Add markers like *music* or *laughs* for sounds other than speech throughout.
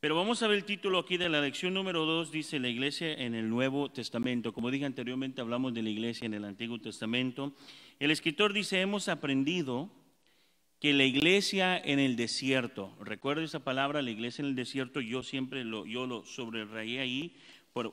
Pero vamos a ver el título aquí de la lección número dos, dice la iglesia en el Nuevo Testamento. Como dije anteriormente, hablamos de la iglesia en el Antiguo Testamento. El escritor dice, hemos aprendido que la iglesia en el desierto, recuerdo esa palabra, la iglesia en el desierto, yo siempre lo, yo lo ahí por,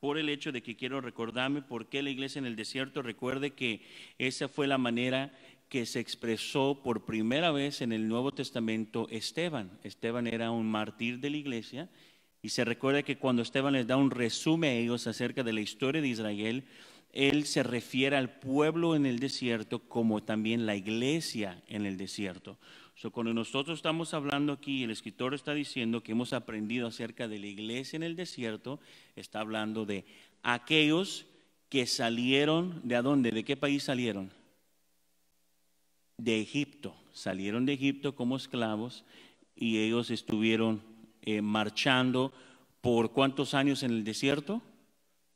por el hecho de que quiero recordarme por qué la iglesia en el desierto, recuerde que esa fue la manera que se expresó por primera vez en el Nuevo Testamento Esteban. Esteban era un mártir de la iglesia y se recuerda que cuando Esteban les da un resumen a ellos acerca de la historia de Israel, él se refiere al pueblo en el desierto como también la iglesia en el desierto. So, cuando nosotros estamos hablando aquí, el escritor está diciendo que hemos aprendido acerca de la iglesia en el desierto, está hablando de aquellos que salieron, ¿de dónde? ¿De qué país salieron? de Egipto. Salieron de Egipto como esclavos y ellos estuvieron eh, marchando por cuántos años en el desierto?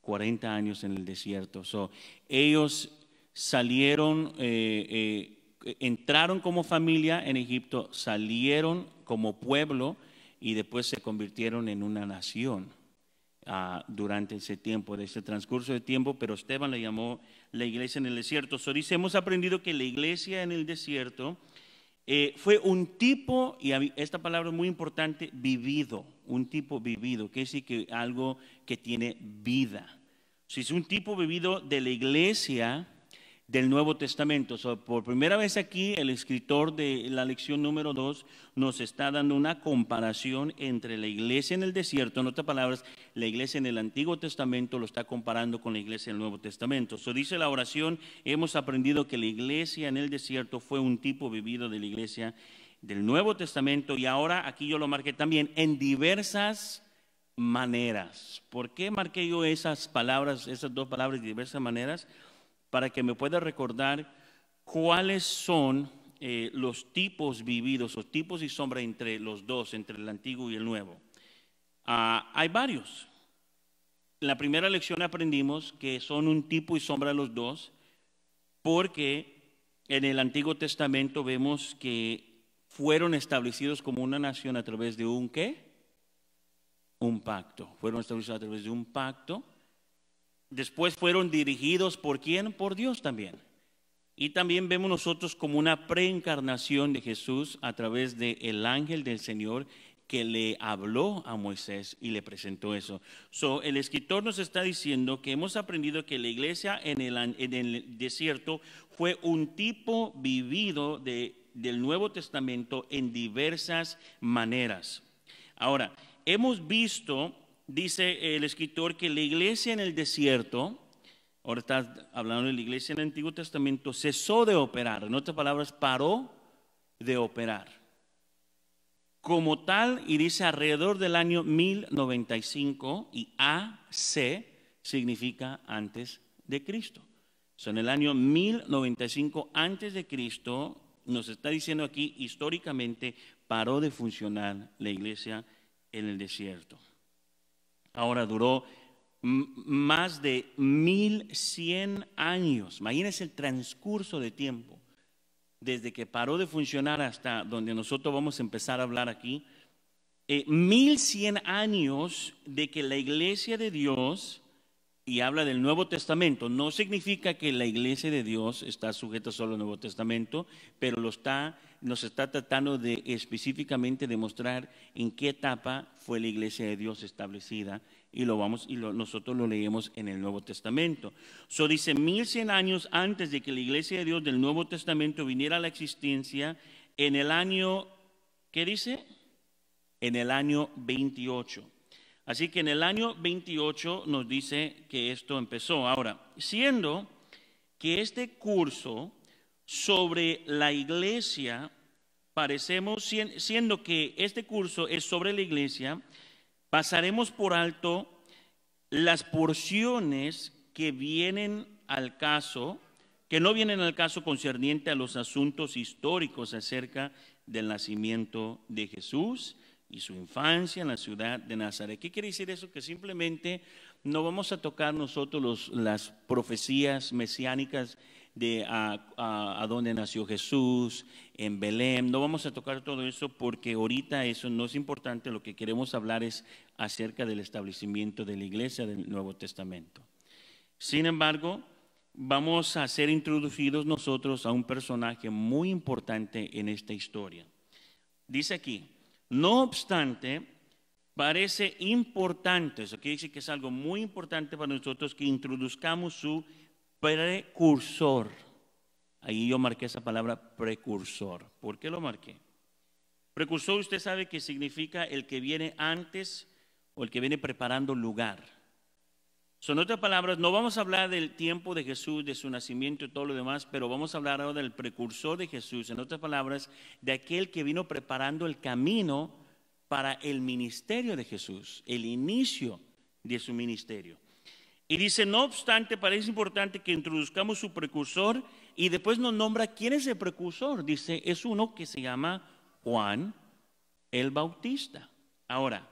40 años en el desierto. So, ellos salieron, eh, eh, entraron como familia en Egipto, salieron como pueblo y después se convirtieron en una nación. Ah, durante ese tiempo, de ese transcurso de tiempo, pero Esteban le llamó la iglesia en el desierto. So, hemos aprendido que la iglesia en el desierto eh, fue un tipo, y esta palabra es muy importante, vivido, un tipo vivido, que es que algo que tiene vida. Si es un tipo vivido de la iglesia, del Nuevo Testamento. por primera vez aquí, el escritor de la lección número 2 nos está dando una comparación entre la iglesia en el desierto, en otras palabras, la iglesia en el Antiguo Testamento lo está comparando con la iglesia en el Nuevo Testamento. So, dice la oración, hemos aprendido que la iglesia en el desierto fue un tipo vivido de la iglesia del Nuevo Testamento y ahora aquí yo lo marqué también en diversas maneras. ¿Por qué marqué yo esas palabras, esas dos palabras, de diversas maneras? para que me pueda recordar cuáles son eh, los tipos vividos, o tipos y sombra entre los dos, entre el antiguo y el nuevo. Ah, hay varios. la primera lección aprendimos que son un tipo y sombra los dos, porque en el Antiguo Testamento vemos que fueron establecidos como una nación a través de un qué? Un pacto. Fueron establecidos a través de un pacto después fueron dirigidos por quién? Por Dios también. Y también vemos nosotros como una preencarnación de Jesús a través del ángel del Señor que le habló a Moisés y le presentó eso. So, el escritor nos está diciendo que hemos aprendido que la iglesia en el, desierto fue un tipo vivido del Nuevo Testamento en diversas maneras. Ahora, hemos visto dice el escritor que la iglesia en el desierto, ahora está hablando de la iglesia en el Antiguo Testamento, cesó de operar, en otras palabras, paró de operar. Como tal, y dice alrededor del año 1095, y AC significa antes de Cristo. So, en el año 1095 antes de Cristo, nos está diciendo aquí históricamente, paró de funcionar la iglesia en el desierto. Ahora duró más de mil cien años. Imagínense el transcurso de tiempo. Desde que paró de funcionar hasta donde nosotros vamos a empezar a hablar aquí. Eh, mil 1100 años de que la iglesia de Dios, y habla del Nuevo Testamento, no significa que la iglesia de Dios está sujeta solo al Nuevo Testamento, pero lo está nos está tratando de específicamente demostrar en qué etapa fue la iglesia de Dios establecida y lo vamos y nosotros lo leemos en el Nuevo Testamento. So dice 1100 años antes de que la iglesia de Dios del Nuevo Testamento viniera a la existencia en el año ¿qué dice? En el año 28. Así que en el año 28 nos dice que esto empezó. Ahora, siendo que este curso sobre la iglesia parecemos, siendo que este curso es sobre la iglesia, pasaremos por alto las porciones que vienen al caso, que no vienen al caso concerniente a los asuntos históricos acerca del nacimiento de Jesús y su infancia en la ciudad de Nazaret. ¿Qué quiere decir eso? Que simplemente no vamos a tocar nosotros las profecías mesiánicas de a, dónde nació Jesús, en Belén. No vamos a tocar todo eso porque ahorita eso no es importante. Lo que queremos hablar es acerca del establecimiento de la iglesia del Nuevo Testamento. Sin embargo, vamos a ser introducidos nosotros a un personaje muy importante en esta historia. Dice aquí, no obstante, parece importante, eso quiere decir que es algo muy importante para nosotros que introduzcamos su precursor. Ahí yo marqué esa palabra precursor. ¿Por qué lo marqué? Precursor usted sabe que significa el que viene antes o el que viene preparando lugar. Son otras palabras, no vamos a hablar del tiempo de Jesús, de su nacimiento y todo lo demás, pero vamos a hablar ahora del precursor de Jesús, en otras palabras, de aquel que vino preparando el camino para el ministerio de Jesús, el inicio de su ministerio. Y dice, no obstante, parece importante que introduzcamos su precursor y después nos nombra quién es el precursor. Dice, es uno que se llama Juan el Bautista. Ahora,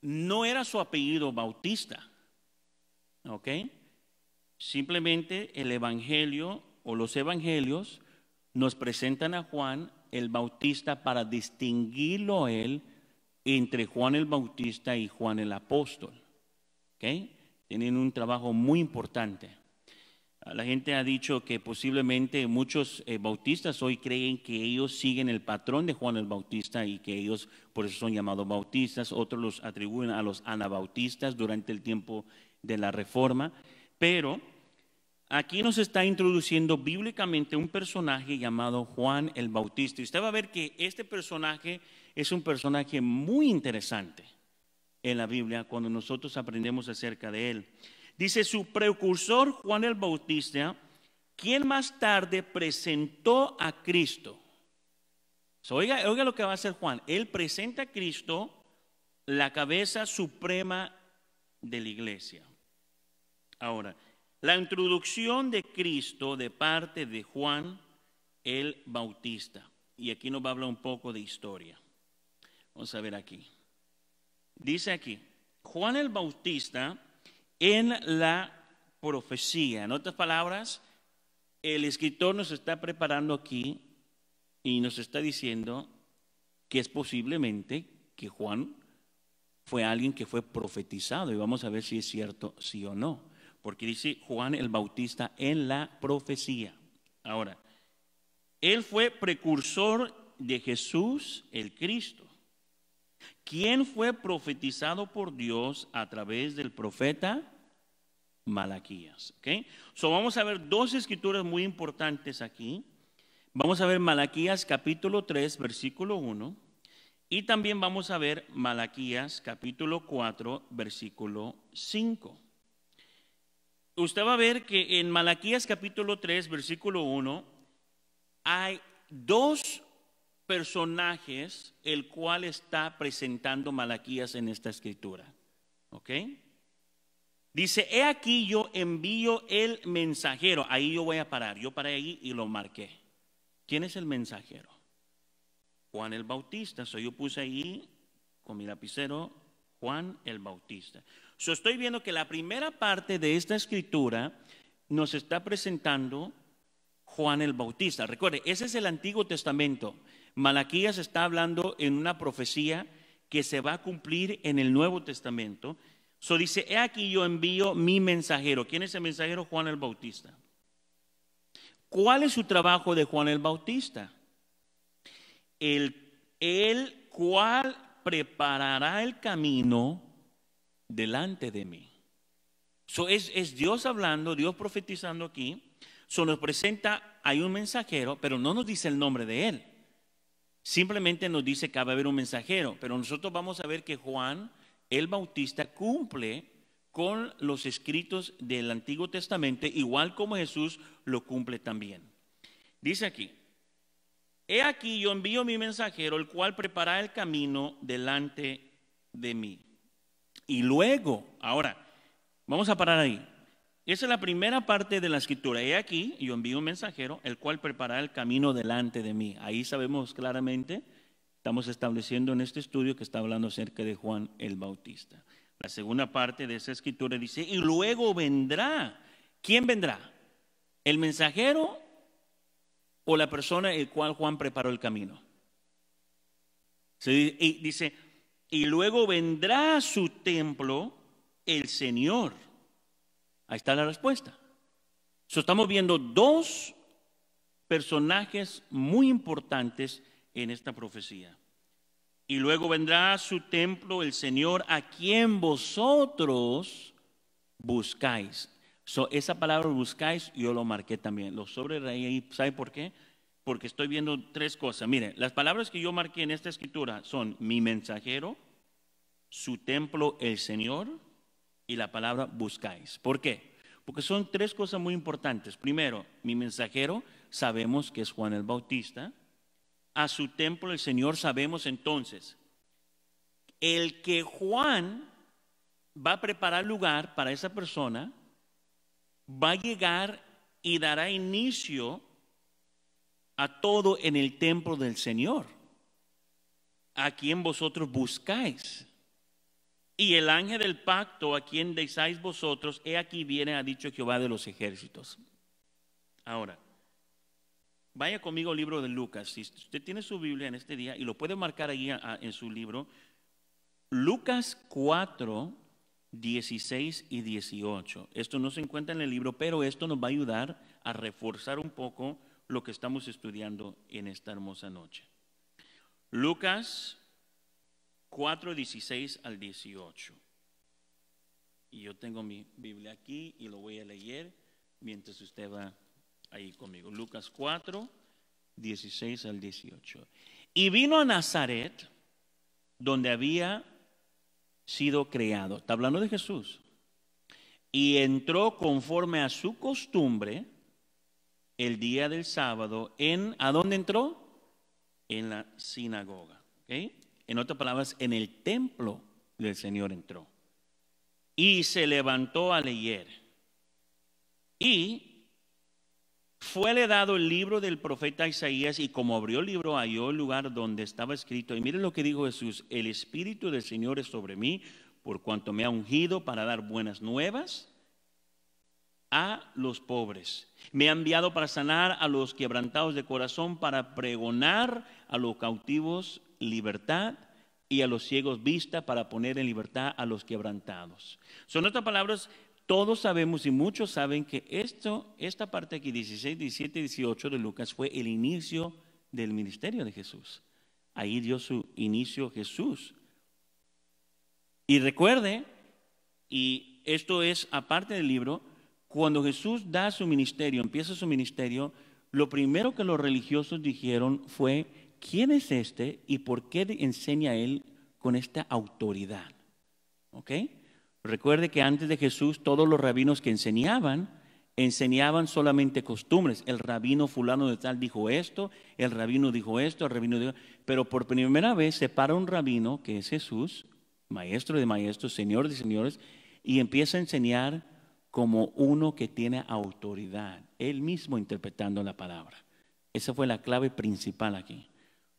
no era su apellido Bautista, ¿ok? Simplemente el Evangelio o los Evangelios nos presentan a Juan el Bautista para distinguirlo él entre Juan el Bautista y Juan el Apóstol. ¿ok? tienen un trabajo muy importante. Ah, la gente ha dicho que posiblemente muchos eh, bautistas hoy creen que ellos siguen el patrón de Juan el Bautista y que ellos por eso son llamados bautistas. Otros los atribuyen a los anabautistas durante el tiempo de la Reforma. Pero aquí nos está introduciendo bíblicamente un personaje llamado Juan el Bautista. Y usted va a ver que este personaje es un personaje muy interesante en la Biblia cuando nosotros aprendemos acerca de él. Dice su precursor Juan el Bautista, quien más tarde presentó a Cristo. oiga, oiga lo que va a hacer Juan. Él presenta a Cristo, la cabeza suprema de la iglesia. Ahora, la introducción de Cristo de parte de Juan el Bautista. Y aquí nos va a hablar un poco de historia. Vamos a ver aquí dice aquí, Juan el Bautista en la profecía. En otras palabras, el escritor nos está preparando aquí y nos está diciendo que es posiblemente que Juan fue alguien que fue profetizado y vamos a ver si es cierto, sí o no, porque dice Juan el Bautista en la profecía. Ahora, él fue precursor de Jesús el Cristo. ¿Quién fue profetizado por Dios a través del profeta Malaquías. ¿okay? So, vamos a ver dos escrituras muy importantes aquí. Vamos a ver Malaquías capítulo 3, versículo 1. Y también vamos a ver Malaquías capítulo 4, versículo 5. Usted va a ver que en Malaquías capítulo 3, versículo 1, hay dos personajes el cual está presentando Malaquías en esta escritura. ¿Ok? Dice, he aquí yo envío el mensajero. Ahí yo voy a parar. Yo paré ahí y lo marqué. ¿Quién es el mensajero? Juan el Bautista. soy yo puse ahí con mi lapicero Juan el Bautista. So, estoy viendo que la primera parte de esta escritura nos está presentando Juan el Bautista. Recuerde, ese es el Antiguo Testamento. Malaquías está hablando en una profecía que se va a cumplir en el Nuevo Testamento. So dice, he aquí yo envío mi mensajero. ¿Quién es el mensajero? Juan el Bautista. ¿Cuál es su trabajo de Juan el Bautista? El, cual preparará el camino delante de mí. So es, es Dios hablando, Dios profetizando aquí. So nos presenta, hay un mensajero, pero no nos dice el nombre de él. Simplemente nos dice que va a haber un mensajero, pero nosotros vamos a ver que Juan el Bautista cumple con los escritos del Antiguo Testamento, igual como Jesús lo cumple también. Dice aquí, he aquí yo envío mi mensajero, el cual prepara el camino delante de mí. Y luego, ahora, vamos a parar ahí. Esa es la primera parte de la escritura. He aquí, yo envío un mensajero, el cual preparará el camino delante de mí. Ahí sabemos claramente, estamos estableciendo en este estudio que está hablando acerca de Juan el Bautista. La segunda parte de esa escritura dice, y luego vendrá. ¿Quién vendrá? ¿El mensajero o la persona el cual Juan preparó el camino? y dice, y luego vendrá a su templo el Señor Ahí está la respuesta. estamos viendo dos personajes muy importantes en esta profecía. Y luego vendrá su templo el Señor a quien vosotros buscáis. So, esa palabra buscáis, yo lo marqué también. Lo sobre ahí, ¿sabe por qué? Porque estoy viendo tres cosas. Mire, las palabras que yo marqué en esta escritura son mi mensajero, su templo el Señor y la palabra buscáis. ¿Por qué? Porque son tres cosas muy importantes. Primero, mi mensajero sabemos que es Juan el Bautista. A su templo el Señor sabemos entonces. El que Juan va a preparar lugar para esa persona, va a llegar y dará inicio a todo en el templo del Señor, a quien vosotros buscáis. Y el ángel del pacto a quien deisáis vosotros, he aquí viene, ha dicho Jehová de los ejércitos. Ahora, vaya conmigo al libro de Lucas. Si usted tiene su Biblia en este día y lo puede marcar ahí en su libro, Lucas 4, 16 y 18. Esto no se encuentra en el libro, pero esto nos va a ayudar a reforzar un poco lo que estamos estudiando en esta hermosa noche. Lucas 4, 16 al 18. Y yo tengo mi Biblia aquí y lo voy a leer mientras usted va ahí conmigo. Lucas 4, 16 al 18. Y vino a Nazaret, donde había sido creado. Está hablando de Jesús. Y entró conforme a su costumbre el día del sábado en... ¿A dónde entró? En la sinagoga. ¿okay? En otras palabras, en el templo del Señor entró. Y se levantó a leer. Y fue le dado el libro del profeta Isaías y como abrió el libro halló el lugar donde estaba escrito. Y miren lo que dijo Jesús, el Espíritu del Señor es sobre mí por cuanto me ha ungido para dar buenas nuevas a los pobres. Me ha enviado para sanar a los quebrantados de corazón, para pregonar a los cautivos libertad y a los ciegos vista para poner en libertad a los quebrantados. Son otras palabras, todos sabemos y muchos saben que esto, esta parte aquí, 16, 17 y 18 de Lucas, fue el inicio del ministerio de Jesús. Ahí dio su inicio Jesús. Y recuerde, y esto es aparte del libro, cuando Jesús da su ministerio, empieza su ministerio, lo primero que los religiosos dijeron fue, quién es este y por qué enseña él con esta autoridad. ¿Ok? Recuerde que antes de Jesús todos los rabinos que enseñaban, enseñaban solamente costumbres. El rabino fulano de tal dijo esto, el rabino dijo esto, el rabino dijo... Pero por primera vez se para un rabino, que es Jesús, maestro de maestros, señor de señores, y empieza a enseñar como uno que tiene autoridad, él mismo interpretando la palabra. Esa fue la clave principal aquí.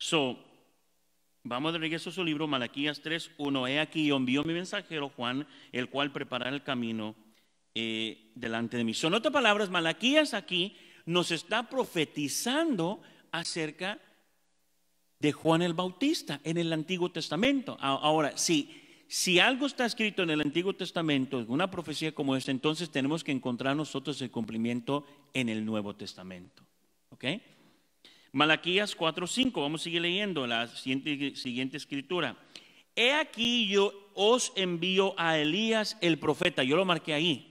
So, vamos de regreso a su libro, Malaquías 3, 1. He aquí, yo envió mi mensajero Juan, el cual preparará el camino eh, delante de mí. Son otras palabras, Malaquías aquí nos está profetizando acerca de Juan el Bautista en el Antiguo Testamento. Ahora, sí. Si algo está escrito en el Antiguo Testamento, una profecía como esta, entonces tenemos que encontrar nosotros el cumplimiento en el Nuevo Testamento. ¿Ok? Malaquías 4:5, vamos a seguir leyendo la siguiente, escritura. He aquí yo os envío a Elías el profeta, yo lo marqué ahí.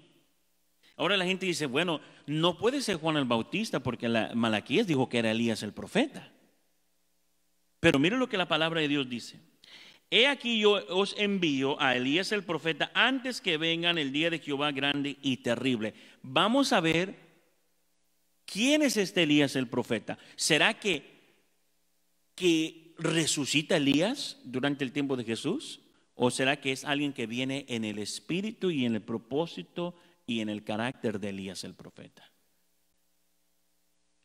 Ahora la gente dice, bueno, no puede ser Juan el Bautista porque Malaquías dijo que era Elías el profeta. Pero mire lo que la palabra de Dios dice. He aquí yo os envío a Elías el profeta antes que vengan el día de Jehová grande y terrible. Vamos a ver ¿Quién es este Elías el profeta? ¿Será que, que resucita Elías durante el tiempo de Jesús? ¿O será que es alguien que viene en el espíritu y en el propósito y en el carácter de Elías el profeta?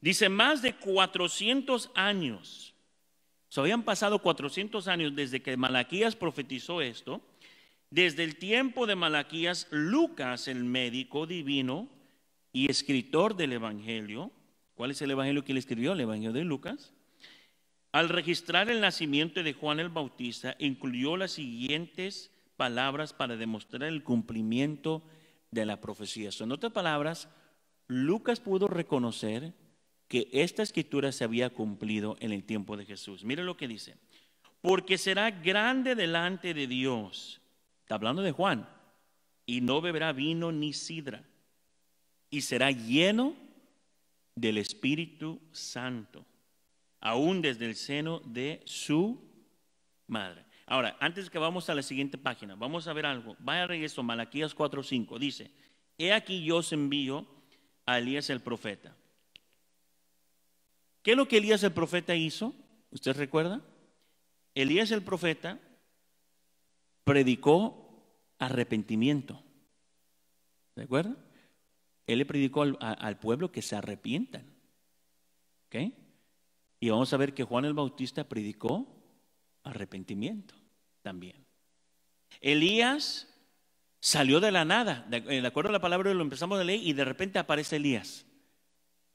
Dice, más de 400 años. Se habían pasado 400 años desde que Malaquías profetizó esto. Desde el tiempo de Malaquías, Lucas, el médico divino, y escritor del Evangelio, ¿cuál es el Evangelio que él escribió? El Evangelio de Lucas, al registrar el nacimiento de Juan el Bautista, incluyó las siguientes palabras para demostrar el cumplimiento de la profecía. Son otras palabras, Lucas pudo reconocer que esta escritura se había cumplido en el tiempo de Jesús. Mire lo que dice. Porque será grande delante de Dios. Está hablando de Juan. Y no beberá vino ni sidra y será lleno del Espíritu Santo, aún desde el seno de su madre. Ahora, antes que vamos a la siguiente página, vamos a ver algo. Vaya a regreso, Malaquías 4:5 dice, he aquí yo os envío a Elías el profeta. ¿Qué es lo que Elías el profeta hizo? ¿Usted recuerda? Elías el profeta predicó arrepentimiento. ¿De acuerdo? Él le predicó al, pueblo que se arrepientan. ¿Ok? Y vamos a ver que Juan el Bautista predicó arrepentimiento también. Elías salió de la nada, eh, de acuerdo a la palabra lo empezamos a leer y de repente aparece Elías.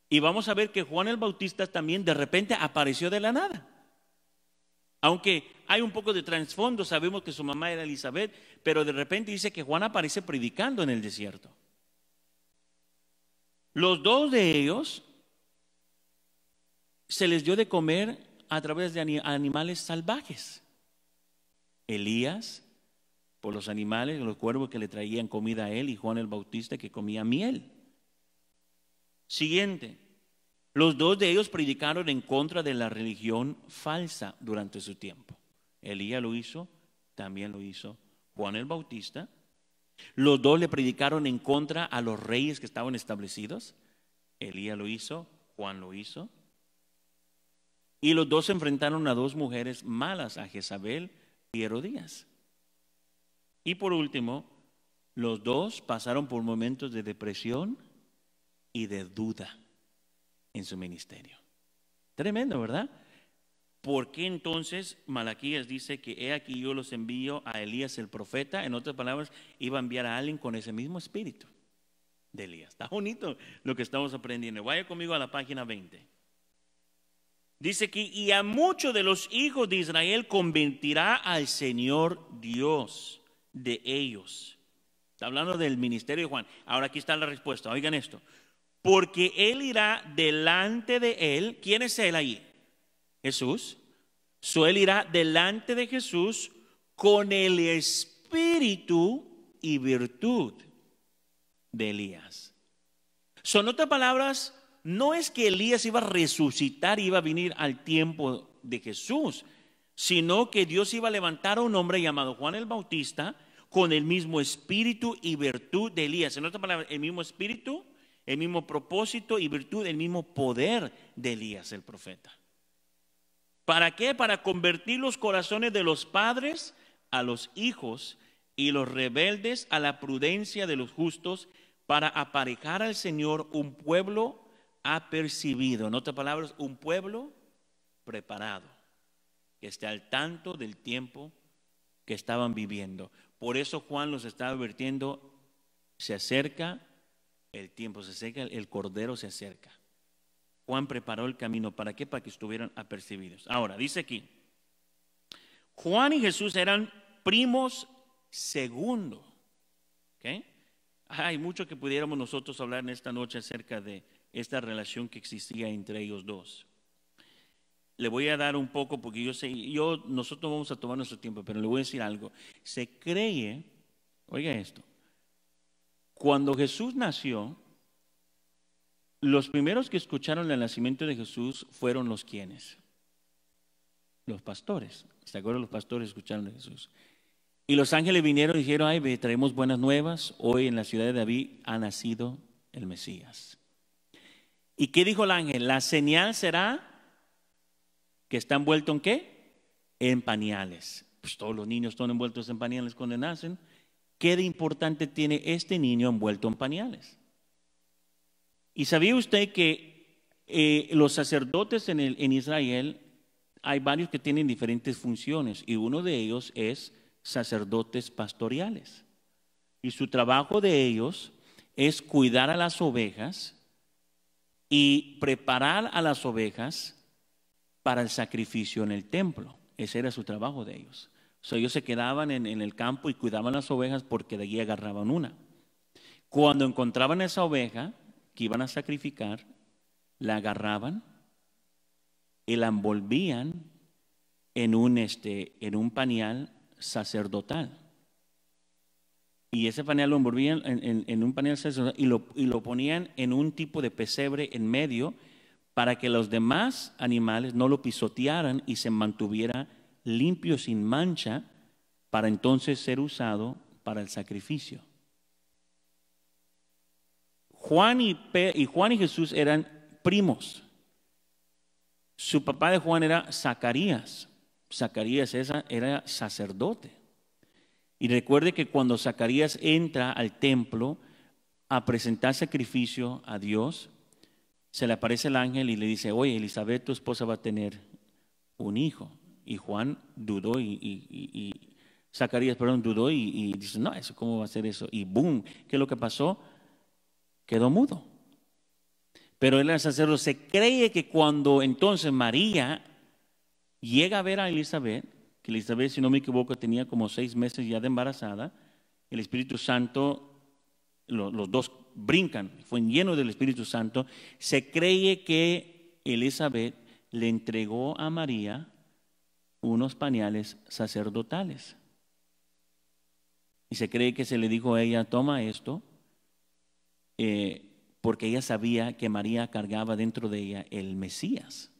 Y vamos a ver que Juan el Bautista también de repente apareció de la nada. Aunque hay un poco de trasfondo, sabemos que su mamá era Elizabeth, pero de repente dice que Juan aparece predicando en el desierto. Los dos de ellos se les dio de comer a través de animales salvajes. Elías, por los animales, los cuervos que le traían comida a él, y Juan el Bautista que comía miel. Siguiente, los dos de ellos predicaron en contra de la religión falsa durante su tiempo. Elías lo hizo, también lo hizo Juan el Bautista, los dos le predicaron en contra a los reyes que estaban establecidos. Elías lo hizo, Juan lo hizo. Y los dos se enfrentaron a dos mujeres malas, a Jezabel y Herodías. Y por último, los dos pasaron por momentos de depresión y de duda en su ministerio. Tremendo, ¿verdad? ¿Por qué entonces Malaquías dice que he aquí yo los envío a Elías el profeta? En otras palabras, iba a enviar a alguien con ese mismo espíritu de Elías. Está bonito lo que estamos aprendiendo. Vaya conmigo a la página 20. Dice que y a muchos de los hijos de Israel convertirá al Señor Dios de ellos. Está hablando del ministerio de Juan. Ahora aquí está la respuesta. Oigan esto. Porque él irá delante de él. ¿Quién es él ahí Jesús, suel irá delante de Jesús con el espíritu y virtud de Elías. Son otras palabras, no es que Elías iba a resucitar, iba a venir al tiempo de Jesús, sino que Dios iba a levantar a un hombre llamado Juan el Bautista con el mismo espíritu y virtud de Elías. En otras palabras, el mismo espíritu, el mismo propósito y virtud, el mismo poder de Elías, el profeta. ¿Para qué? Para convertir los corazones de los padres a los hijos y los rebeldes a la prudencia de los justos, para aparejar al Señor un pueblo apercibido. En otras palabras, un pueblo preparado, que esté al tanto del tiempo que estaban viviendo. Por eso Juan los está advirtiendo, se acerca el tiempo, se acerca, el Cordero se acerca. Juan preparó el camino. ¿Para qué? Para que estuvieran apercibidos. Ahora, dice aquí, Juan y Jesús eran primos segundo. Hay mucho que pudiéramos nosotros hablar en esta noche acerca de esta relación que existía entre ellos dos. Le voy a dar un poco porque yo sé, yo, nosotros vamos a tomar nuestro tiempo, pero le voy a decir algo. Se cree, oiga esto, cuando Jesús nació, los primeros que escucharon el nacimiento de Jesús fueron los quienes? Los pastores. ¿Se acuerdan? Los pastores escucharon a Jesús. Y los ángeles vinieron y dijeron, ay, traemos buenas nuevas, hoy en la ciudad de David ha nacido el Mesías. ¿Y qué dijo el ángel? La señal será que está envuelto en qué? En pañales. Pues todos los niños están envueltos en pañales cuando nacen. ¿Qué de importante tiene este niño envuelto en pañales? ¿Y sabía usted que eh, los sacerdotes en, Israel hay varios que tienen diferentes funciones y uno de ellos es sacerdotes pastoriales. Y su trabajo de ellos es cuidar a las ovejas y preparar a las ovejas para el sacrificio en el templo. Ese era su trabajo de ellos. O sea, ellos se quedaban en, en, el campo y cuidaban las ovejas porque de allí agarraban una. Cuando encontraban esa oveja, que iban a sacrificar, la agarraban y la envolvían en un, este, en un pañal sacerdotal. Y ese pañal lo envolvían en, un pañal sacerdotal y lo, y lo ponían en un tipo de pesebre en medio para que los demás animales no lo pisotearan y se mantuviera limpio sin mancha para entonces ser usado para el sacrificio. Juan y, Juan y Jesús eran primos. Su papá de Juan era Zacarías. Zacarías era sacerdote. Y recuerde que cuando Zacarías entra al templo a presentar sacrificio a Dios, se le aparece el ángel y le dice, oye, Elizabeth, tu esposa va a tener un hijo. Y Juan dudó y, Zacarías, dudó y, y dice, no, eso, ¿cómo va a ser eso? Y boom, ¿qué es lo que pasó? quedó mudo. Pero el sacerdote, se cree que cuando entonces María llega a ver a Elizabeth, que Elizabeth, si no me equivoco, tenía como seis meses ya de embarazada, el Espíritu Santo, los dos brincan, fue lleno del Espíritu Santo, se cree que Elizabeth le entregó a María unos pañales sacerdotales. Y se cree que se le dijo a ella, toma esto eh, porque ella sabía que María cargaba dentro de ella el Mesías.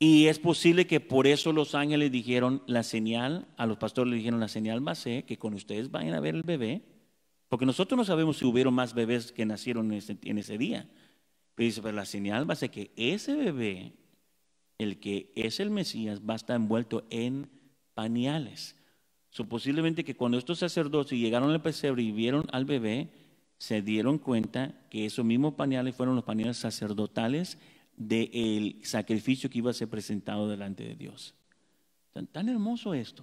Y es posible que por eso los ángeles dijeron la señal, a los pastores le dijeron la señal a ser que con ustedes vayan a ver el bebé, porque nosotros no sabemos si hubieron más bebés que nacieron en ese, día. Pero dice, pero la señal va a ser que ese bebé, el que es el Mesías, va a estar envuelto en pañales. suposiblemente que cuando estos sacerdotes llegaron al pesebre y vieron al bebé, se dieron cuenta que esos mismos pañales fueron los pañales sacerdotales del sacrificio que iba a ser presentado delante de Dios. Tan, hermoso esto,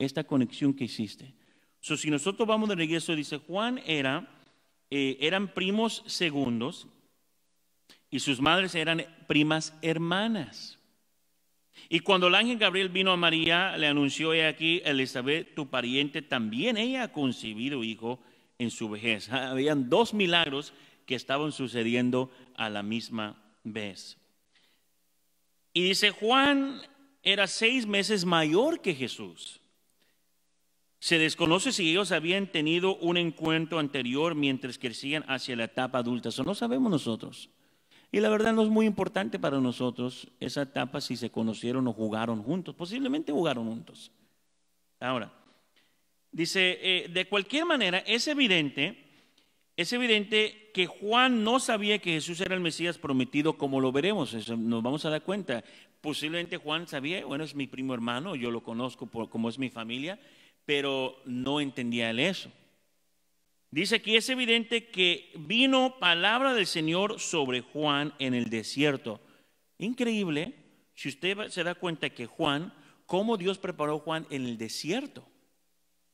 esta conexión que existe. si nosotros vamos de regreso, dice Juan era, eh, eran primos segundos y sus madres eran primas hermanas. Y cuando el ángel Gabriel vino a María, le anunció, he aquí, Elizabeth, tu pariente, también ella ha concebido hijo en su vejez. Ah, habían dos milagros que estaban sucediendo a la misma vez. Y dice, Juan era seis meses mayor que Jesús. Se desconoce si ellos habían tenido un encuentro anterior mientras crecían hacia la etapa adulta. Eso no sabemos nosotros. Y la verdad no es muy importante para nosotros esa etapa si se conocieron o jugaron juntos. Posiblemente jugaron juntos. Ahora, Dice, eh, de cualquier manera, es evidente, es evidente que Juan no sabía que Jesús era el Mesías prometido, como lo veremos, eso nos vamos a dar cuenta. Posiblemente Juan sabía, bueno, es mi primo hermano, yo lo conozco por, como es mi familia, pero no entendía él eso. Dice aquí es evidente que vino palabra del Señor sobre Juan en el desierto. Increíble, si usted se da cuenta que Juan, cómo Dios preparó Juan en el desierto.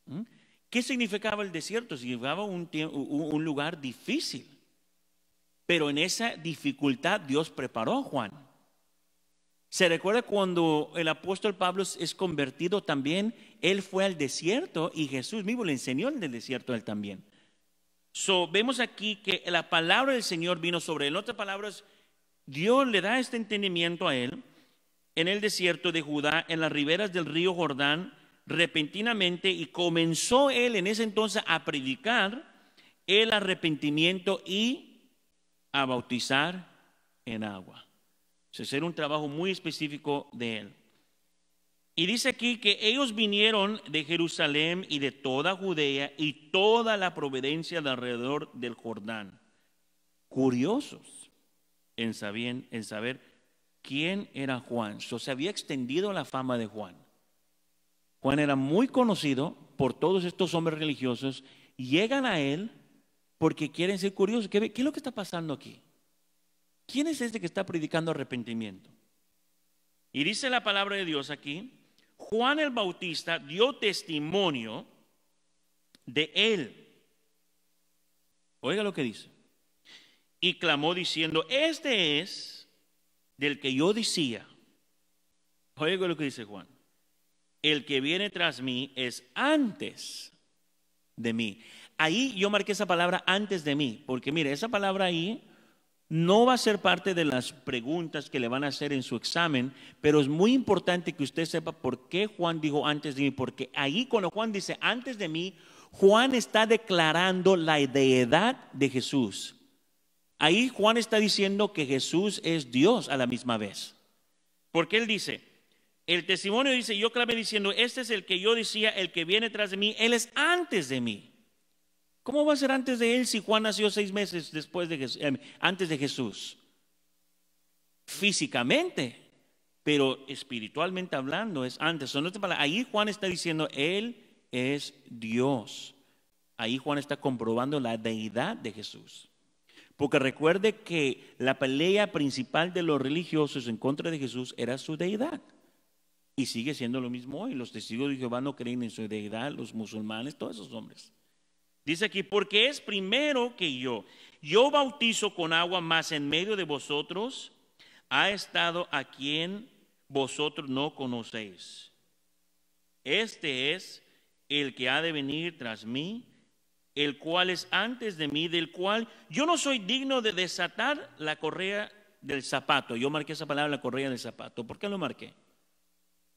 ¿Mm? ¿Qué significaba el desierto? Significaba un, un lugar difícil. Pero en esa dificultad Dios preparó a Juan. Se recuerda cuando el apóstol Pablo es convertido también, él fue al desierto y Jesús mismo le enseñó en el desierto a él también. vemos aquí que la palabra del Señor vino sobre él. Otra palabra es Dios le da este entendimiento a él en el desierto de Judá, en las riberas del río Jordán, repentinamente y comenzó él en ese entonces a predicar el arrepentimiento y a bautizar en agua. se era un trabajo muy específico de él. Y dice aquí que ellos vinieron de Jerusalén y de toda Judea y toda la providencia de alrededor del Jordán, curiosos en, saber, en saber quién era Juan. se había extendido la fama de Juan. Juan era muy conocido por todos estos hombres religiosos, llegan a él porque quieren ser curiosos. ¿Qué, es lo que está pasando aquí? ¿Quién es este que está predicando arrepentimiento? Y dice la palabra de Dios aquí, Juan el Bautista dio testimonio de él. Oiga lo que dice. Y clamó diciendo, este es del que yo decía. Oiga lo que dice Juan el que viene tras mí es antes de mí. Ahí yo marqué esa palabra antes de mí, porque mire, esa palabra ahí no va a ser parte de las preguntas que le van a hacer en su examen, pero es muy importante que usted sepa por qué Juan dijo antes de mí, porque ahí cuando Juan dice antes de mí, Juan está declarando la deidad de Jesús. Ahí Juan está diciendo que Jesús es Dios a la misma vez. Porque él dice, el testimonio dice, yo clamé diciendo, este es el que yo decía, el que viene tras de mí, él es antes de mí. ¿Cómo va a ser antes de él si Juan nació seis meses después de eh, antes de Jesús? Físicamente, pero espiritualmente hablando es antes. Ahí Juan está diciendo, él es Dios. Ahí Juan está comprobando la deidad de Jesús. Porque recuerde que la pelea principal de los religiosos en contra de Jesús era su deidad. Y sigue siendo lo mismo hoy. Los testigos de Jehová no creen en su deidad, los musulmanes, todos esos hombres. Dice aquí, porque es primero que yo. Yo bautizo con agua, más en medio de vosotros ha estado a quien vosotros no conocéis. Este es el que ha de venir tras mí, el cual es antes de mí, del cual yo no soy digno de desatar la correa del zapato. Yo marqué esa palabra, la correa del zapato. ¿Por qué lo marqué?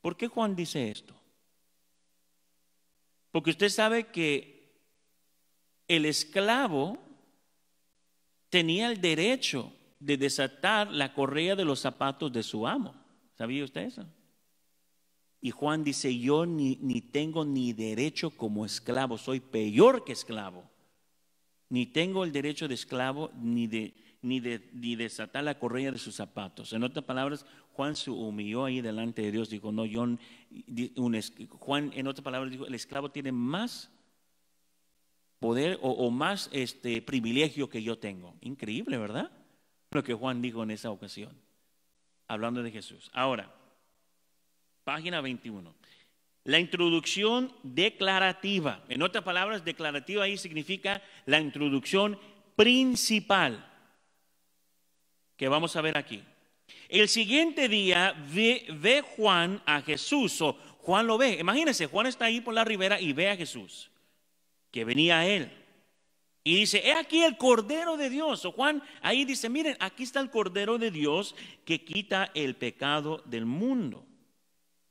¿Por qué Juan dice esto? Porque usted sabe que el esclavo tenía el derecho de desatar la correa de los zapatos de su amo. ¿Sabía usted eso? Y Juan dice, yo ni, tengo ni derecho como esclavo, soy peor que esclavo. Ni tengo el derecho de esclavo ni de, ni de, ni desatar la correa de sus zapatos. En otras palabras, Juan se humilló ahí delante de Dios, dijo, no, yo, Juan, en otras palabras, dijo, el esclavo tiene más poder o, más este privilegio que yo tengo. Increíble, ¿verdad? Lo que Juan dijo en esa ocasión, hablando de Jesús. Ahora, página 21. La introducción declarativa. En otras palabras, declarativa ahí significa la introducción principal que vamos a ver aquí. El siguiente día ve, Juan a Jesús, o Juan lo ve. Imagínense, Juan está ahí por la ribera y ve a Jesús, que venía a él. Y dice, he aquí el Cordero de Dios. O Juan ahí dice, miren, aquí está el Cordero de Dios que quita el pecado del mundo.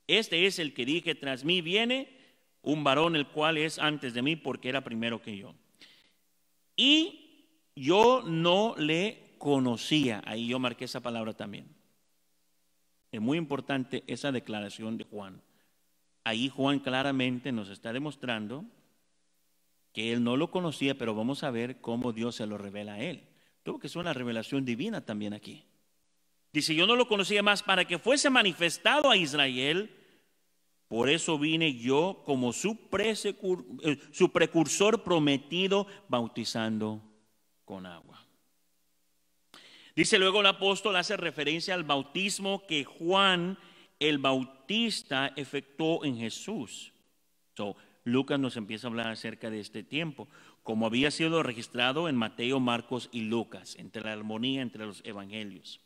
Este es el que dije, tras mí viene un varón el cual es antes de mí porque era primero que yo. Y yo no le conocía. Ahí yo marqué esa palabra también. Es muy importante esa declaración de Juan. Ahí Juan claramente nos está demostrando que él no lo conocía, pero vamos a ver cómo Dios se lo revela a él. Tuvo que ser una revelación divina también aquí. Dice, yo no lo conocía más para que fuese manifestado a Israel. Por eso vine yo como su, eh, su precursor prometido bautizando con agua. Dice luego el apóstol, hace referencia al bautismo que Juan el Bautista efectuó en Jesús. So, Lucas nos empieza a hablar acerca de este tiempo, como había sido registrado en Mateo, Marcos y Lucas, entre la armonía entre los evangelios.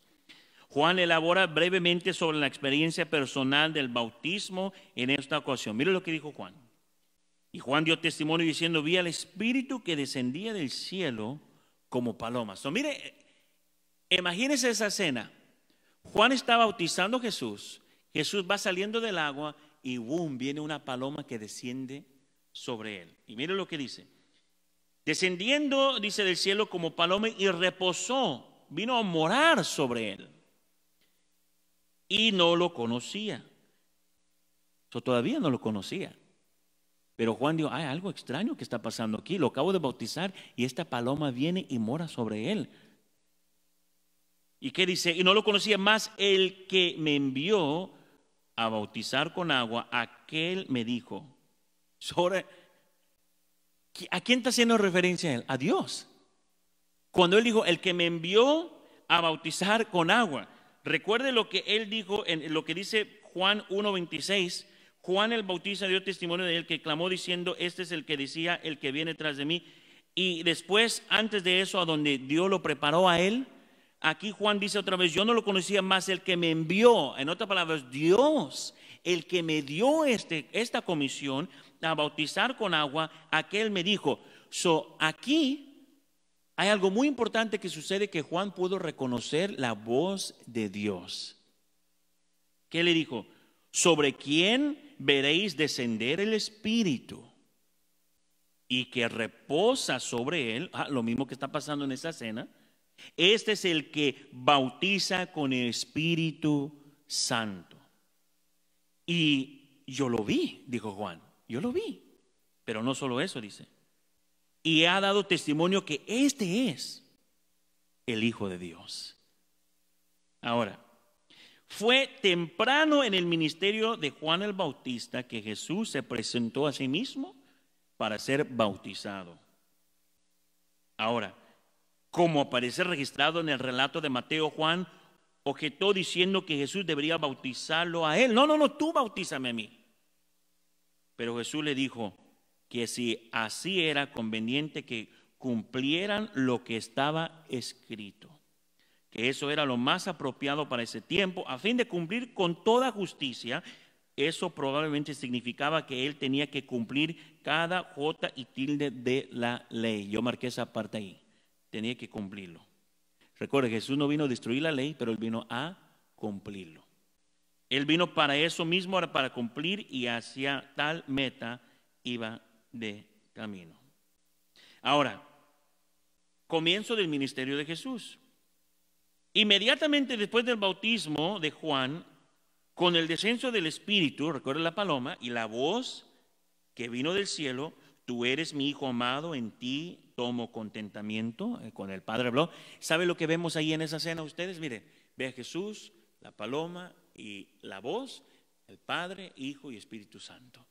Juan elabora brevemente sobre la experiencia personal del bautismo en esta ocasión. Mire lo que dijo Juan. Y Juan dio testimonio diciendo, vi al Espíritu que descendía del cielo como palomas. So, mire Imagínense esa escena. Juan está bautizando a Jesús, Jesús va saliendo del agua y boom, viene una paloma que desciende sobre él. Y mire lo que dice. Descendiendo, dice del cielo como paloma y reposó, vino a morar sobre él. Y no lo conocía. todavía no lo conocía. Pero Juan dijo, hay algo extraño que está pasando aquí. Lo acabo de bautizar y esta paloma viene y mora sobre él. ¿Y qué dice? Y no lo conocía más el que me envió a bautizar con agua, aquel me dijo. Sobre, ¿A quién está haciendo referencia él? A Dios. Cuando él dijo, el que me envió a bautizar con agua. Recuerde lo que él dijo, en lo que dice Juan 1.26. Juan el Bautista dio testimonio de él que clamó diciendo, este es el que decía, el que viene tras de mí. Y después, antes de eso, a donde Dios lo preparó a él, Aquí Juan dice otra vez, yo no lo conocía más el que me envió. En otras palabras, Dios, el que me dio este, esta comisión a bautizar con agua, aquel me dijo, so aquí hay algo muy importante que sucede que Juan pudo reconocer la voz de Dios. ¿Qué le dijo? Sobre quién veréis descender el Espíritu y que reposa sobre él, ah, lo mismo que está pasando en esa cena, este es el que bautiza con el Espíritu Santo. Y yo lo vi, dijo Juan, yo lo vi. Pero no solo eso, dice. Y ha dado testimonio que este es el Hijo de Dios. Ahora, fue temprano en el ministerio de Juan el Bautista que Jesús se presentó a sí mismo para ser bautizado. Ahora, como aparece registrado en el relato de Mateo Juan, objetó diciendo que Jesús debería bautizarlo a él. No, no, no, tú bautízame a mí. Pero Jesús le dijo que si así era conveniente que cumplieran lo que estaba escrito, que eso era lo más apropiado para ese tiempo, a fin de cumplir con toda justicia. Eso probablemente significaba que él tenía que cumplir cada jota y tilde de la ley. Yo marqué esa parte ahí tenía que cumplirlo. Recuerde, Jesús no vino a destruir la ley, pero él vino a cumplirlo. Él vino para eso mismo, para cumplir y hacia tal meta iba de camino. Ahora, comienzo del ministerio de Jesús. Inmediatamente después del bautismo de Juan, con el descenso del Espíritu, recuerda la paloma, y la voz que vino del cielo, tú eres mi Hijo amado, en ti tomo contentamiento eh, con el Padre habló. ¿Sabe lo que vemos ahí en esa escena ustedes? miren, ve a Jesús, la paloma y la voz, el Padre, Hijo y Espíritu Santo.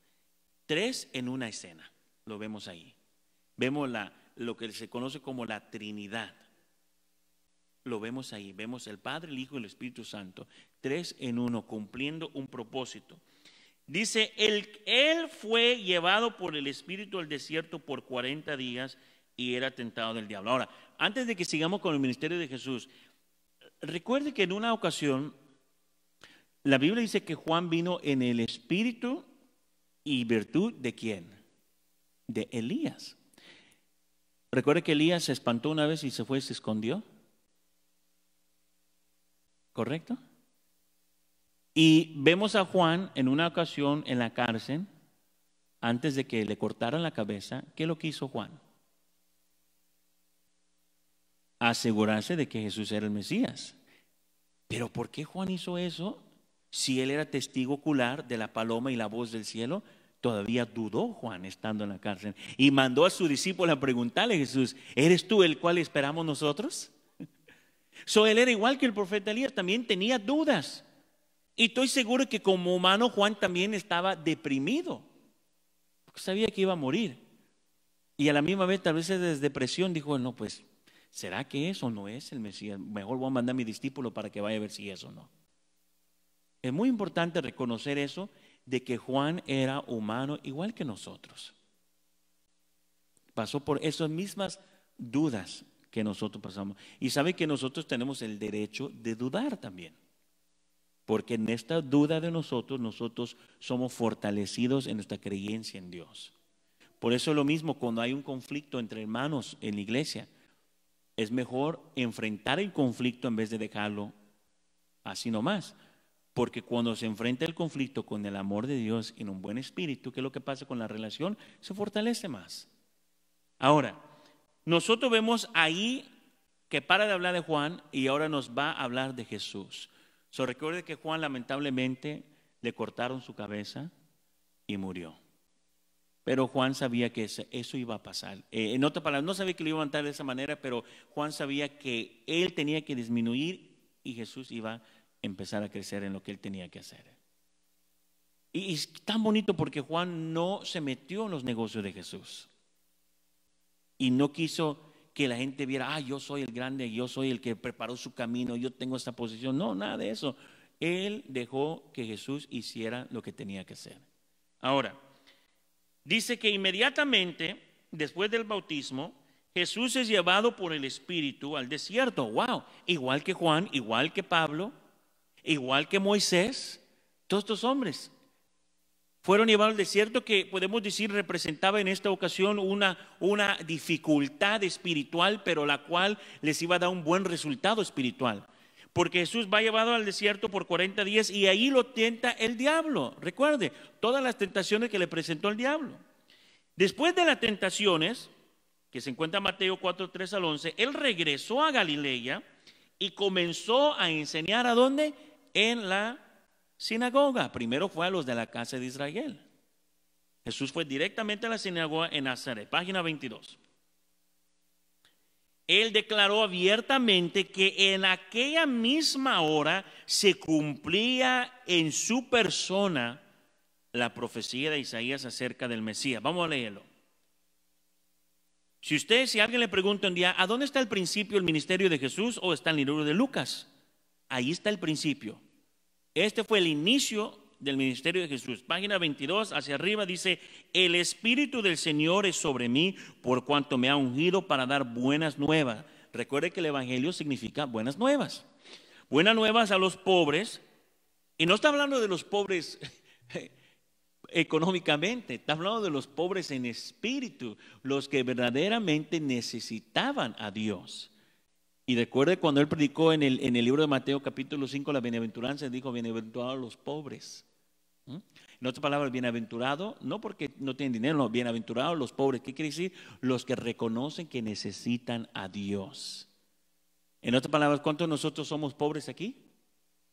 Tres en una escena, lo vemos ahí. Vemos la, lo que se conoce como la Trinidad. Lo vemos ahí, vemos el Padre, el Hijo y el Espíritu Santo. Tres en uno, cumpliendo un propósito. Dice, él, él fue llevado por el Espíritu al desierto por 40 días y era tentado del diablo. Ahora, antes de que sigamos con el ministerio de Jesús, recuerde que en una ocasión la Biblia dice que Juan vino en el espíritu y virtud de quién? De Elías. Recuerde que Elías se espantó una vez y se fue y se escondió. ¿Correcto? Y vemos a Juan en una ocasión en la cárcel, antes de que le cortaran la cabeza, ¿qué lo que hizo Juan? asegurarse de que Jesús era el Mesías. Pero ¿por qué Juan hizo eso? Si él era testigo ocular de la paloma y la voz del cielo, todavía dudó Juan estando en la cárcel y mandó a su discípulo a preguntarle a Jesús, ¿eres tú el cual esperamos nosotros? *laughs* So él era igual que el profeta Elías, también tenía dudas. Y estoy seguro que como humano Juan también estaba deprimido, porque sabía que iba a morir. Y a la misma vez, tal vez desde depresión, dijo, no, pues ¿será que eso no es el Mesías? Mejor voy a mandar a mi discípulo para que vaya a ver si eso no. Es muy importante reconocer eso de que Juan era humano igual que nosotros. Pasó por esas mismas dudas que nosotros pasamos. Y sabe que nosotros tenemos el derecho de dudar también. Porque en esta duda de nosotros, nosotros somos fortalecidos en nuestra creencia en Dios. Por eso es lo mismo cuando hay un conflicto entre hermanos en la iglesia. Es mejor enfrentar el conflicto en vez de dejarlo así nomás. Porque cuando se enfrenta el conflicto con el amor de Dios y en un buen espíritu, ¿qué es lo que pasa con la relación? Se fortalece más. Ahora, nosotros vemos ahí que para de hablar de Juan y ahora nos va a hablar de Jesús. se recuerde que Juan lamentablemente le cortaron su cabeza y murió. Pero Juan sabía que eso iba a pasar. Eh, en otra palabra, no sabía que lo iba a pasar de esa manera, pero Juan sabía que él tenía que disminuir y Jesús iba a empezar a crecer en lo que él tenía que hacer. Y es tan bonito porque Juan no se metió en los negocios de Jesús. Y no quiso que la gente viera, ah, yo soy el grande, yo soy el que preparó su camino, yo tengo esta posición. No, nada de eso. Él dejó que Jesús hiciera lo que tenía que hacer. Ahora, Dice que inmediatamente después del bautismo, Jesús es llevado por el Espíritu al desierto. ¡Wow! Igual que Juan, igual que Pablo, igual que Moisés, todos estos hombres fueron llevados al desierto que podemos decir representaba en esta ocasión una, una dificultad espiritual, pero la cual les iba a dar un buen resultado espiritual porque Jesús va llevado al desierto por 40 días y ahí lo tienta el diablo. Recuerde, todas las tentaciones que le presentó el diablo. Después de las tentaciones, que se encuentra Mateo 4, 3 al 11, él regresó a Galilea y comenzó a enseñar a dónde? En la sinagoga. Primero fue a los de la casa de Israel. Jesús fue directamente a la sinagoga en Nazaret, página 22 él declaró abiertamente que en aquella misma hora se cumplía en su persona la profecía de Isaías acerca del Mesías. Vamos a leerlo. Si usted, si alguien le pregunta un día, ¿a dónde está el principio el ministerio de Jesús o está en el libro de Lucas? Ahí está el principio. Este fue el inicio del ministerio de Jesús. Página 22, hacia arriba dice, el Espíritu del Señor es sobre mí por cuanto me ha ungido para dar buenas nuevas. Recuerde que el Evangelio significa buenas nuevas. Buenas nuevas a los pobres. Y no está hablando de los pobres *laughs* económicamente, está hablando de los pobres en espíritu, los que verdaderamente necesitaban a Dios. Y recuerde cuando él predicó en el, en el libro de Mateo capítulo 5, la bienaventuranza, dijo, bienaventurados los pobres, ¿Mm? En otras palabras, bienaventurado, no porque no tienen dinero, no, bienaventurados los pobres. ¿Qué quiere decir? Los que reconocen que necesitan a Dios. En otras palabras, ¿cuántos nosotros somos pobres aquí?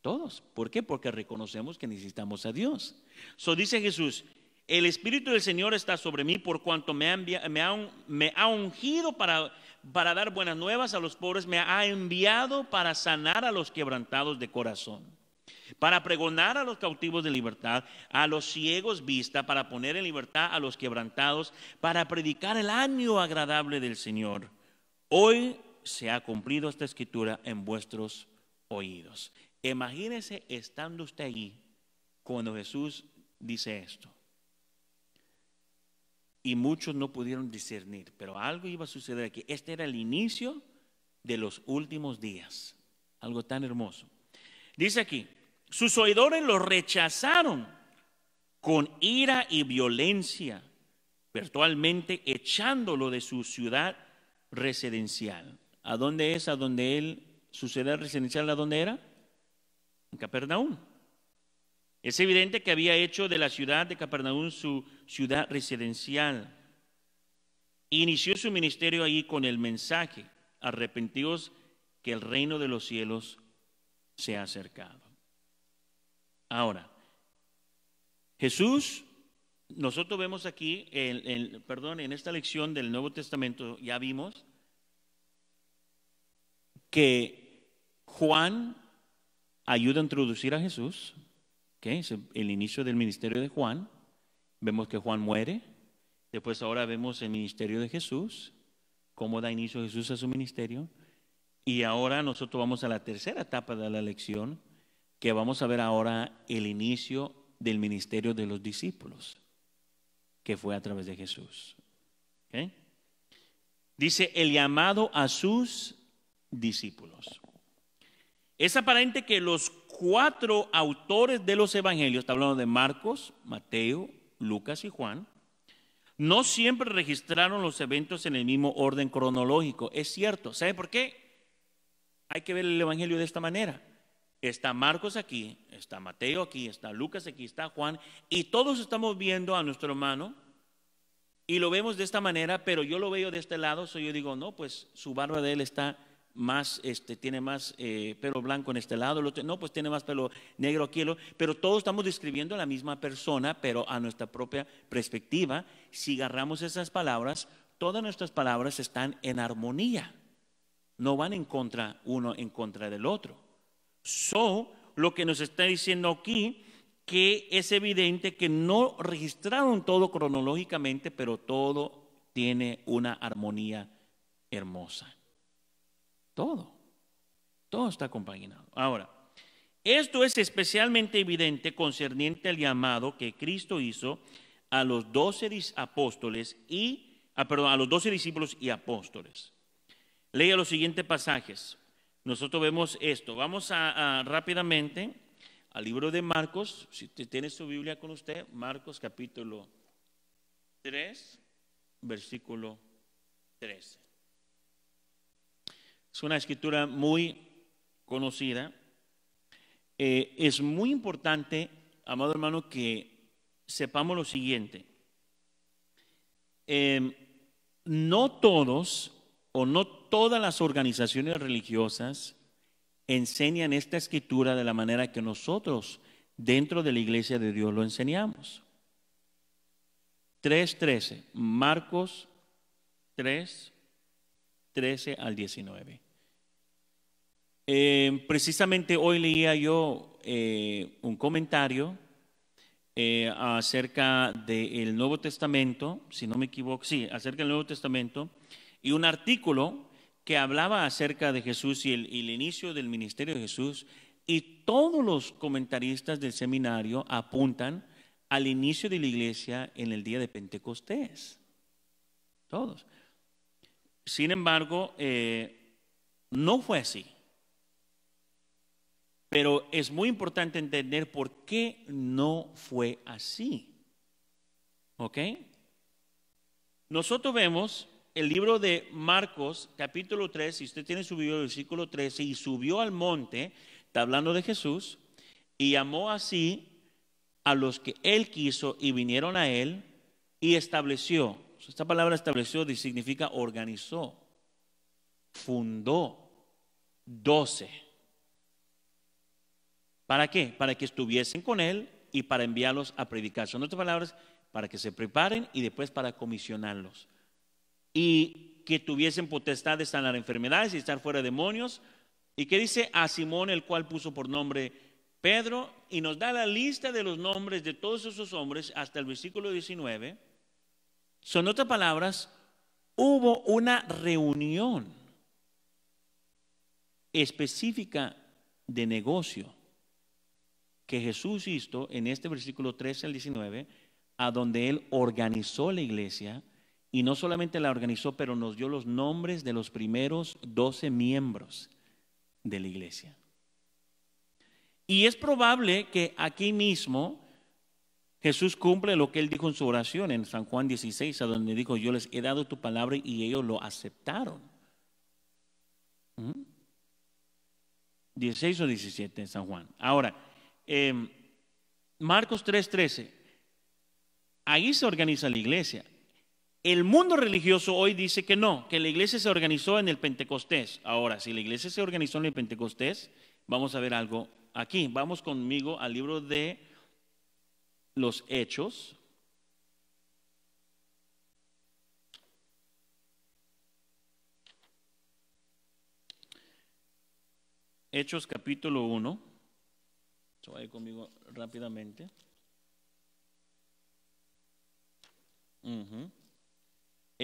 Todos. ¿Por qué? Porque reconocemos que necesitamos a Dios. So dice Jesús, el Espíritu del Señor está sobre mí por cuanto me ha, ungido para dar buenas nuevas a los pobres, me ha enviado para sanar a los quebrantados de corazón para pregonar a los cautivos de libertad, a los ciegos vista, para poner en libertad a los quebrantados, para predicar el año agradable del Señor. Hoy se ha cumplido esta escritura en vuestros oídos. Imagínese estando usted allí cuando Jesús dice esto. Y muchos no pudieron discernir, pero algo iba a suceder aquí. Este era el inicio de los últimos días. Algo tan hermoso. Dice aquí, sus oidores lo rechazaron con ira y violencia, virtualmente echándolo de su ciudad residencial. ¿A dónde es? ¿A dónde él? ¿Su ciudad residencial a dónde era? En Capernaum. Es evidente que había hecho de la ciudad de Capernaum su ciudad residencial. Inició su ministerio ahí con el mensaje, arrepentidos que el reino de los cielos se ha acercado. Ahora, Jesús, nosotros vemos aquí, perdón, en esta lección del Nuevo Testamento ya vimos que Juan ayuda a introducir a Jesús, que es el inicio del ministerio de Juan. Vemos que Juan muere, después ahora vemos el ministerio de Jesús, cómo da inicio Jesús a su ministerio, y ahora nosotros vamos a la tercera etapa de la lección, que vamos a ver ahora el inicio del ministerio de los discípulos, que fue a través de Jesús. Dice el llamado a sus discípulos. Es aparente que los cuatro autores de los evangelios, está hablando de Marcos, Mateo, Lucas y Juan, no siempre registraron los eventos en el mismo orden cronológico. Es cierto. ¿Sabe por qué? Hay que ver el evangelio de esta manera. Está Marcos aquí, está Mateo aquí, está Lucas aquí, está Juan, y todos estamos viendo a nuestro hermano y lo vemos de esta manera, pero yo lo veo de este lado, soy yo digo, no, pues su barba de él está más, este, tiene más eh, pelo blanco en este lado, no, pues tiene más pelo negro aquí, pero todos estamos describiendo a la misma persona, pero a nuestra propia perspectiva, si agarramos esas palabras, todas nuestras palabras están en armonía, no van en contra uno en contra del otro. So, lo que nos está diciendo aquí, que es evidente que no registraron todo cronológicamente, pero todo tiene una armonía hermosa. Todo. Todo está acompañado. Ahora, esto es especialmente evidente concerniente al llamado que Cristo hizo a los doce apóstoles y, ah, a los doce discípulos y apóstoles. Lea los siguientes pasajes nosotros vemos esto. Vamos rápidamente al libro de Marcos, si usted tiene su Biblia con usted, Marcos capítulo 3, versículo 13. Es una escritura muy conocida. Eh, es muy importante, amado hermano, que sepamos lo siguiente. Em, no todos o no todas las organizaciones religiosas enseñan esta escritura de la manera que nosotros dentro de la iglesia de Dios lo enseñamos. 3.13, Marcos 3, 13 al 19. Eh, precisamente hoy leía yo eh, un comentario eh, acerca del Nuevo Testamento, si no me equivoco, sí, acerca del Nuevo Testamento, y un artículo que hablaba acerca de Jesús y el, inicio del ministerio de Jesús y todos los comentaristas del seminario apuntan al inicio de la iglesia en el día de Pentecostés. Todos. Sin embargo, eh, no fue así. Pero es muy importante entender por qué no fue así. ¿Ok? Nosotros vemos el libro de Marcos, capítulo 3, si usted tiene su Biblia, versículo 13, y subió al monte, está hablando de Jesús, y llamó así a los que él quiso y vinieron a él y estableció. Esta palabra estableció significa organizó, fundó doce. ¿Para qué? Para que estuviesen con él y para enviarlos a predicar. Son otras palabras, para que se preparen y después para comisionarlos y que tuviesen potestad de sanar enfermedades y estar fuera de demonios. ¿Y qué dice? A Simón, el cual puso por nombre Pedro, y nos da la lista de los nombres de todos esos hombres hasta el versículo 19. Son otras palabras, hubo una reunión específica de negocio que Jesús hizo en este versículo 13 al 19, a donde él organizó la iglesia y no solamente la organizó, pero nos dio los nombres de los primeros 12 miembros de la iglesia. Y es probable que aquí mismo Jesús cumple lo que él dijo en su oración en San Juan 16, a donde dijo, yo les he dado tu palabra y ellos lo aceptaron. 16 ¿Mm? o 17 en San Juan. Ahora, em, Marcos 3:13, ahí se organiza la iglesia. El mundo religioso hoy dice que no, que la iglesia se organizó en el Pentecostés. Ahora, si la iglesia se organizó en el Pentecostés, vamos a ver algo aquí. Vamos conmigo al libro de los Hechos. Hechos capítulo 1. ir conmigo rápidamente.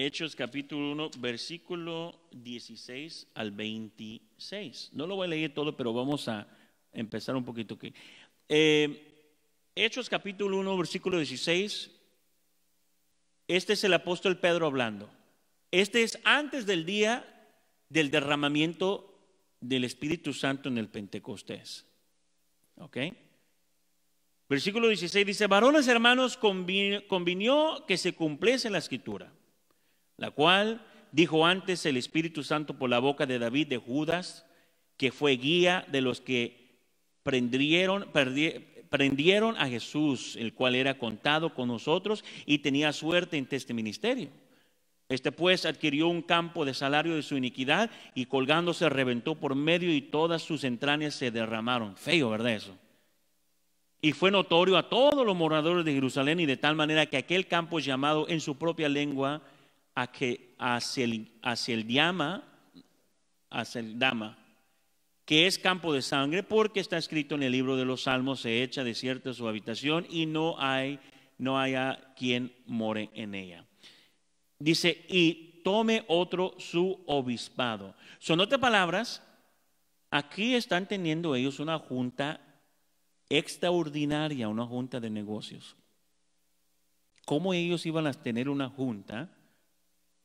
Hechos capítulo 1, versículo 16 al 26. No lo voy a leer todo, pero vamos a empezar un poquito aquí. Eh, Hechos capítulo 1, versículo 16. Este es el apóstol Pedro hablando. Este es antes del día del derramamiento del Espíritu Santo en el Pentecostés. ¿Ok? Versículo 16 dice, varones hermanos, convinió que se cumpliese la escritura la cual dijo antes el Espíritu Santo por la boca de David de Judas, que fue guía de los que prendieron, a Jesús, el cual era contado con nosotros y tenía suerte en este ministerio. Este pues adquirió un campo de salario de su iniquidad y colgándose reventó por medio y todas sus entrañas se derramaron. Feo, ¿verdad eso? Y fue notorio a todos los moradores de Jerusalén y de tal manera que aquel campo llamado en su propia lengua a que hacia el, hacia el hacia el dama, que es campo de sangre, porque está escrito en el libro de los Salmos, se echa desierta su habitación y no hay, no haya quien more en ella. Dice, y tome otro su obispado. Son otras palabras, aquí están teniendo ellos una junta extraordinaria, una junta de negocios. ¿Cómo ellos iban a tener una junta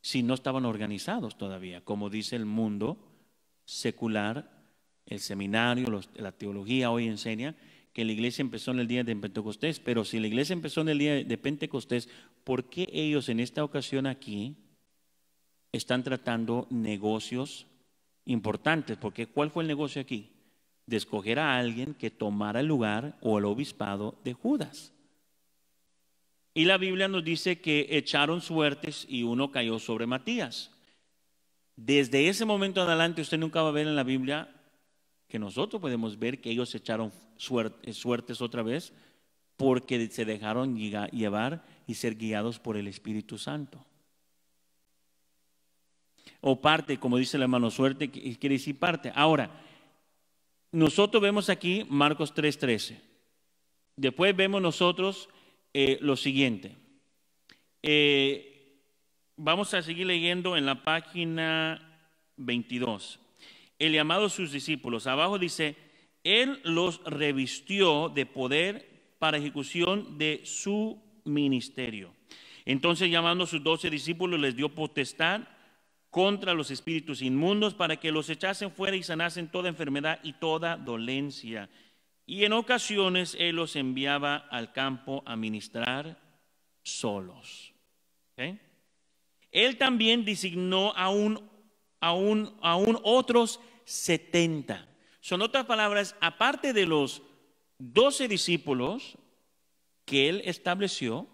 si no estaban organizados todavía, como dice el mundo secular, el seminario, la teología hoy enseña que la iglesia empezó en el día de Pentecostés, pero si la iglesia empezó en el día de Pentecostés, ¿por qué ellos en esta ocasión aquí están tratando negocios importantes? Porque ¿cuál fue el negocio aquí? De escoger a alguien que tomara el lugar o el obispado de Judas. Y la Biblia nos dice que echaron suertes y uno cayó sobre Matías. Desde ese momento adelante usted nunca va a ver en la Biblia que nosotros podemos ver que ellos echaron eh, suertes otra vez porque se dejaron llevar y ser guiados por el Espíritu Santo. O parte, como dice la hermano, suerte quiere decir parte. Ahora, nosotros vemos aquí Marcos 3:13. Después vemos nosotros eh, lo siguiente. Eh, vamos a seguir leyendo en la página 22. El llamado a sus discípulos. Abajo dice, Él los revistió de poder para ejecución de su ministerio. Entonces llamando a sus doce discípulos les dio potestad contra los espíritus inmundos para que los echasen fuera y sanasen toda enfermedad y toda dolencia. Y en ocasiones Él los enviaba al campo a ministrar solos. Él también designó a un, otros setenta. Son otras palabras, aparte de los doce discípulos que él estableció,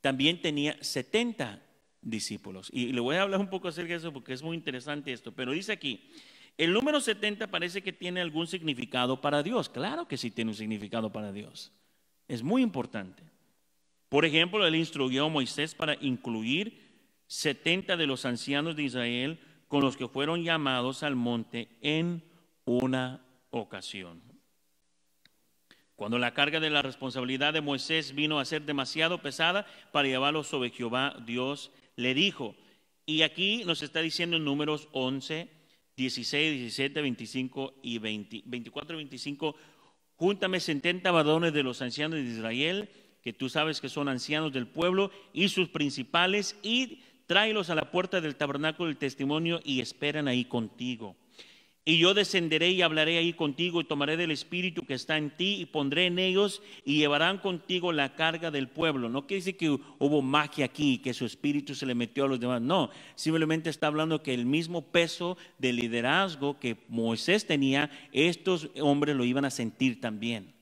también tenía setenta discípulos. Y le voy a hablar un poco acerca de eso porque es muy interesante esto. Pero dice aquí, el número 70 parece que tiene algún significado para Dios. Claro que sí tiene un significado para Dios. Es muy importante. Por ejemplo, él instruyó a Moisés para incluir 70 de los ancianos de Israel con los que fueron llamados al monte en una ocasión. Cuando la carga de la responsabilidad de Moisés vino a ser demasiado pesada para llevarlo sobre Jehová, Dios le dijo, y aquí nos está diciendo en números 11, 16, 17, 25 y 24 y 25. Júntame 70 varones de los ancianos de Israel, que tú sabes que son ancianos del pueblo, y sus principales, y tráelos a la puerta del tabernáculo del testimonio y esperan ahí contigo. Y yo descenderé y hablaré ahí contigo y tomaré del espíritu que está en ti y pondré en ellos y llevarán contigo la carga del pueblo. No quiere decir que hubo magia aquí, que su espíritu se le metió a los demás. No, simplemente está hablando que el mismo peso de liderazgo que Moisés tenía, estos hombres lo iban a sentir también.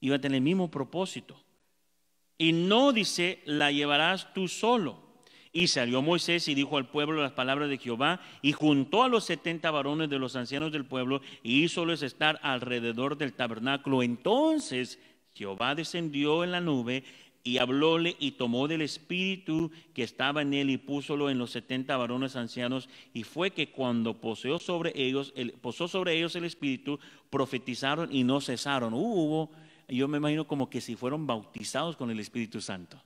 Iban a tener el mismo propósito. Y no dice, la llevarás tú solo y salió Moisés y dijo al pueblo las palabras de Jehová, y juntó a los setenta varones de los ancianos del pueblo, y hízoles estar alrededor del tabernáculo. Entonces Jehová descendió en la nube y hablóle y tomó del espíritu que estaba en él y púsolo en los setenta varones ancianos y fue que cuando poseó sobre ellos el, posó sobre ellos el espíritu profetizaron y no cesaron uh, hubo yo me imagino como que si fueron bautizados con el Espíritu Santo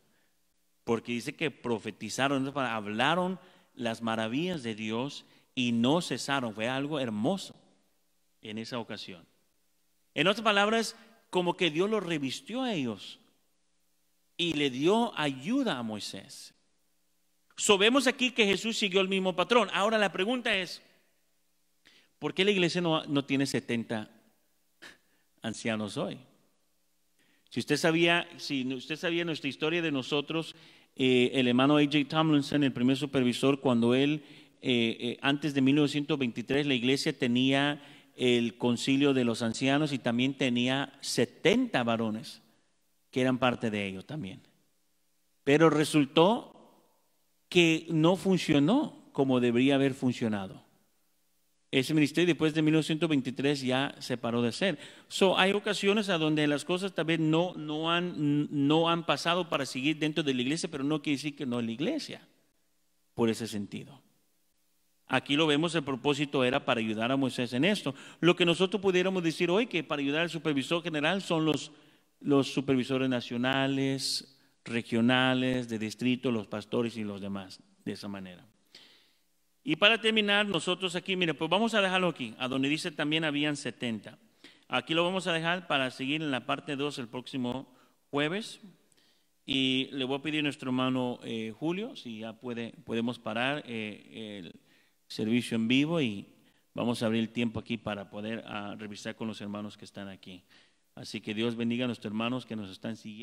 porque dice que profetizaron, hablaron las maravillas de Dios y no cesaron. Fue algo hermoso en esa ocasión. En otras palabras, como que Dios lo revistió a ellos y le dio ayuda a Moisés. Sobemos aquí que Jesús siguió el mismo patrón. Ahora la pregunta es, ¿por qué la iglesia no, no tiene 70 ancianos hoy? Si usted sabía, si usted sabía nuestra historia de nosotros, eh, el hermano A.J. Tomlinson, el primer supervisor, cuando él, eh, eh, antes de 1923, la iglesia tenía el concilio de los ancianos y también tenía 70 varones que eran parte de ello también. Pero resultó que no funcionó como debería haber funcionado ese ministerio después de 1923 ya se paró de hacer. hay ocasiones a donde las cosas tal vez no, no, han, no han pasado para seguir dentro de la iglesia, pero no quiere decir que no es la iglesia, por ese sentido. Aquí lo vemos, el propósito era para ayudar a Moisés en esto. Lo que nosotros pudiéramos decir hoy, que para ayudar al supervisor general son los, los supervisores nacionales, regionales, de distrito, los pastores y los demás, de esa manera. Y para terminar, nosotros aquí, mire, pues vamos a dejarlo aquí, a donde dice también habían 70. Aquí lo vamos a dejar para seguir en la parte 2 el próximo jueves. Y le voy a pedir a nuestro hermano eh, Julio si ya puede, podemos parar eh, el servicio en vivo y vamos a abrir el tiempo aquí para poder ah, revisar con los hermanos que están aquí. Así que Dios bendiga a nuestros hermanos que nos están siguiendo.